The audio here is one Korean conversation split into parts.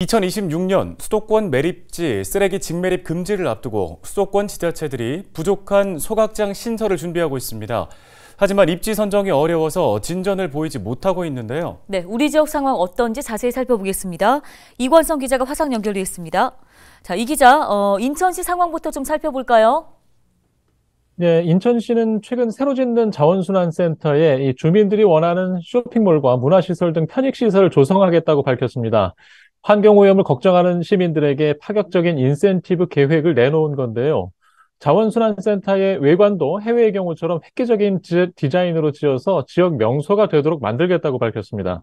2026년 수도권 매립지 쓰레기 직매립 금지를 앞두고 수도권 지자체들이 부족한 소각장 신설을 준비하고 있습니다. 하지만 입지 선정이 어려워서 진전을 보이지 못하고 있는데요. 네, 우리 지역 상황 어떤지 자세히 살펴보겠습니다. 이관성 기자가 화상 연결돼 있습니다. 자, 이 기자, 어, 인천시 상황부터 좀 살펴볼까요? 네, 인천시는 최근 새로 짓는 자원순환센터에 주민들이 원하는 쇼핑몰과 문화시설 등 편익시설을 조성하겠다고 밝혔습니다. 환경오염을 걱정하는 시민들에게 파격적인 인센티브 계획을 내놓은 건데요. 자원순환센터의 외관도 해외의 경우처럼 획기적인 디자인으로 지어서 지역 명소가 되도록 만들겠다고 밝혔습니다.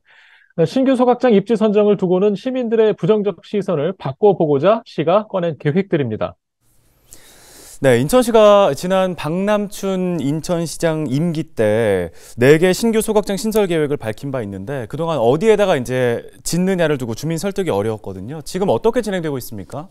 신규 소각장 입지 선정을 두고는 시민들의 부정적 시선을 바꿔보고자 시가 꺼낸 계획들입니다. 네, 인천시가 지난 박남춘 인천시장 임기 때 4개 신규 소각장 신설 계획을 밝힌 바 있는데 그동안 어디에다가 이제 짓느냐를 두고 주민 설득이 어려웠거든요. 지금 어떻게 진행되고 있습니까?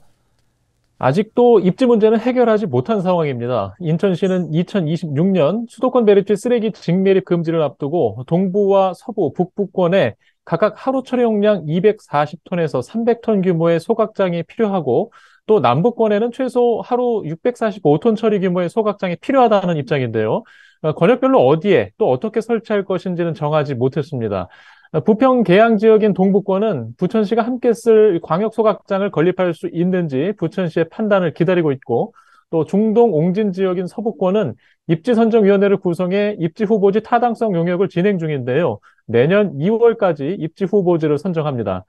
아직도 입지 문제는 해결하지 못한 상황입니다. 인천시는 2026년 수도권 매립지 쓰레기 직매립 금지를 앞두고 동부와 서부, 북부권에 각각 하루 처리 용량 240톤에서 300톤 규모의 소각장이 필요하고 또 남북권에는 최소 하루 645톤 처리 규모의 소각장이 필요하다는 입장인데요. 어, 권역별로 어디에 또 어떻게 설치할 것인지는 정하지 못했습니다. 어, 부평 계양 지역인 동북권은 부천시가 함께 쓸 광역 소각장을 건립할 수 있는지 부천시의 판단을 기다리고 있고 또 중동 옹진 지역인 서부권은 입지 선정위원회를 구성해 입지 후보지 타당성 용역을 진행 중인데요. 내년 2월까지 입지 후보지를 선정합니다.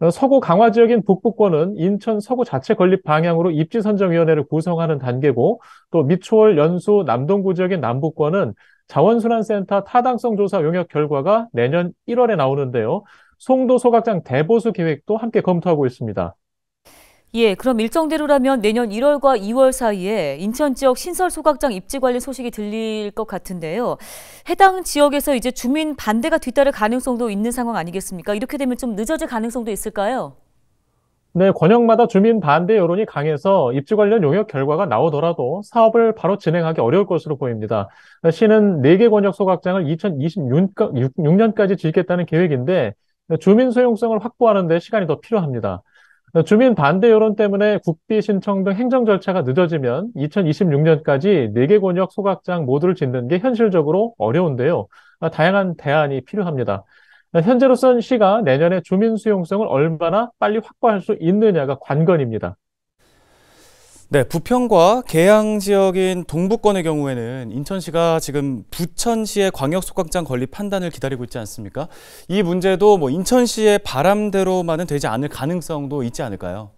어, 서구 강화 지역인 북부권은 인천 서구 자체 건립 방향으로 입지 선정위원회를 구성하는 단계고 또 미추홀 연수 남동구 지역인 남부권은 자원순환센터 타당성 조사 용역 결과가 내년 1월에 나오는데요. 송도 소각장 대보수 계획도 함께 검토하고 있습니다. 예, 그럼 일정대로라면 내년 1월과 2월 사이에 인천 지역 신설 소각장 입지 관련 소식이 들릴 것 같은데요. 해당 지역에서 이제 주민 반대가 뒤따를 가능성도 있는 상황 아니겠습니까? 이렇게 되면 좀 늦어질 가능성도 있을까요? 네, 권역마다 주민 반대 여론이 강해서 입지 관련 용역 결과가 나오더라도 사업을 바로 진행하기 어려울 것으로 보입니다. 시는 4개 권역 소각장을 2026년까지 짓겠다는 계획인데 주민 소용성을 확보하는 데 시간이 더 필요합니다. 주민 반대 여론 때문에 국비 신청 등 행정 절차가 늦어지면 2026년까지 4개 권역 소각장 모두를 짓는 게 현실적으로 어려운데요. 아, 다양한 대안이 필요합니다. 아, 현재로선 시가 내년에 주민 수용성을 얼마나 빨리 확보할 수 있느냐가 관건입니다. 네, 부평과 계양 지역인 동북권의 경우에는 인천시가 지금 부천시의 광역소각장 건립 판단을 기다리고 있지 않습니까? 이 문제도 뭐 인천시의 바람대로만은 되지 않을 가능성도 있지 않을까요?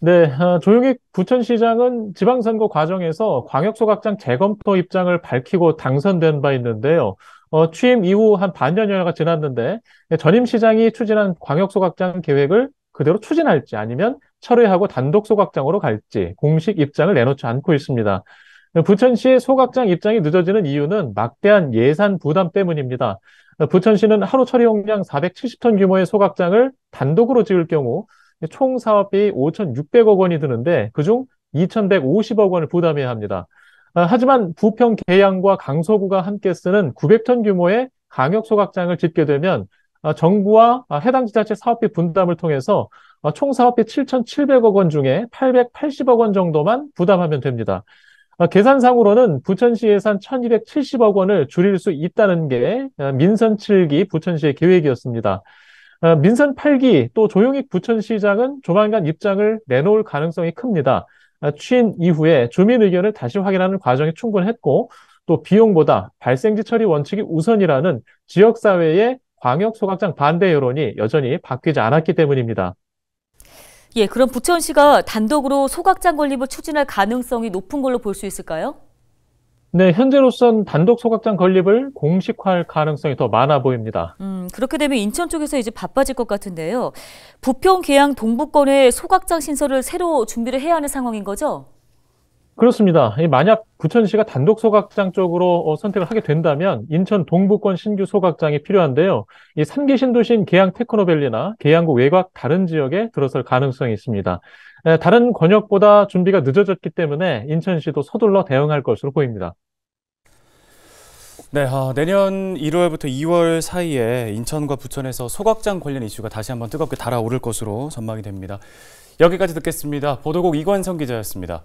네, 어, 조용익 부천시장은 지방선거 과정에서 광역소각장 재검토 입장을 밝히고 당선된 바 있는데요. 어, 취임 이후 한 반년여가 지났는데 전임 시장이 추진한 광역소각장 계획을 그대로 추진할지 아니면 철회하고 단독 소각장으로 갈지 공식 입장을 내놓지 않고 있습니다. 부천시 소각장 입장이 늦어지는 이유는 막대한 예산 부담 때문입니다. 부천시는 하루 처리 용량 470톤 규모의 소각장을 단독으로 지을 경우 총 사업비 5,600억 원이 드는데 그중 2,150억 원을 부담해야 합니다. 하지만 부평 계양과 강서구가 함께 쓰는 900톤 규모의 강역 소각장을 짓게 되면 아, 정부와 아, 해당 지자체 사업비 분담을 통해서 아, 총 사업비 7,700억 원 중에 880억 원 정도만 부담하면 됩니다. 계산상으로는 부천시 예산 1,270억 원을 줄일 수 있다는 게 민선 7기 부천시의 계획이었습니다. 민선 8기 또 조용익 부천시장은 조만간 입장을 내놓을 가능성이 큽니다. 취임 이후에 주민 의견을 다시 확인하는 과정이 충분했고 또 비용보다 발생지 처리 원칙이 우선이라는 지역사회의 광역 소각장 반대 여론이 여전히 바뀌지 않았기 때문입니다. 예, 그럼 부채 씨가 단독으로 소각장 건립을 추진할 가능성이 높은 걸로 볼 수 있을까요? 네, 현재로선 단독 소각장 건립을 공식화할 가능성이 더 많아 보입니다. 음, 그렇게 되면 인천 쪽에서 이제 바빠질 것 같은데요. 부평, 계양, 동부권에 소각장 신설을 새로 준비를 해야 하는 상황인 거죠? 그렇습니다. 만약 부천시가 단독 소각장 쪽으로 어, 선택을 하게 된다면 인천 동부권 신규 소각장이 필요한데요. 이 3기 신도시인 계양 테크노밸리나 계양구 외곽 다른 지역에 들어설 가능성이 있습니다. 다른 권역보다 준비가 늦어졌기 때문에 인천시도 서둘러 대응할 것으로 보입니다. 네, 아, 내년 1월부터 2월 사이에 인천과 부천에서 소각장 관련 이슈가 다시 한번 뜨겁게 달아오를 것으로 전망이 됩니다. 여기까지 듣겠습니다. 보도국 이관성 기자였습니다.